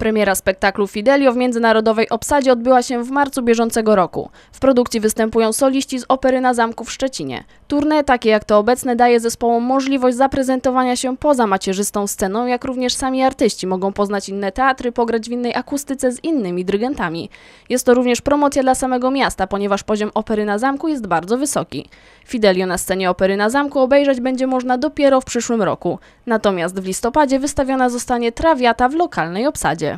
Premiera spektaklu Fidelio w międzynarodowej obsadzie odbyła się w marcu bieżącego roku. W produkcji występują soliści z opery na zamku w Szczecinie. Turne, takie jak to obecne, daje zespołom możliwość zaprezentowania się poza macierzystą sceną, jak również sami artyści mogą poznać inne teatry, pograć w innej akustyce z innymi dyrygentami. Jest to również promocja dla samego miasta, ponieważ poziom opery na zamku jest bardzo wysoki. Fidelio na scenie opery na zamku obejrzeć będzie można dopiero w przyszłym roku. Natomiast w listopadzie wystawiona zostanie trawiata w lokalnej obsadzie.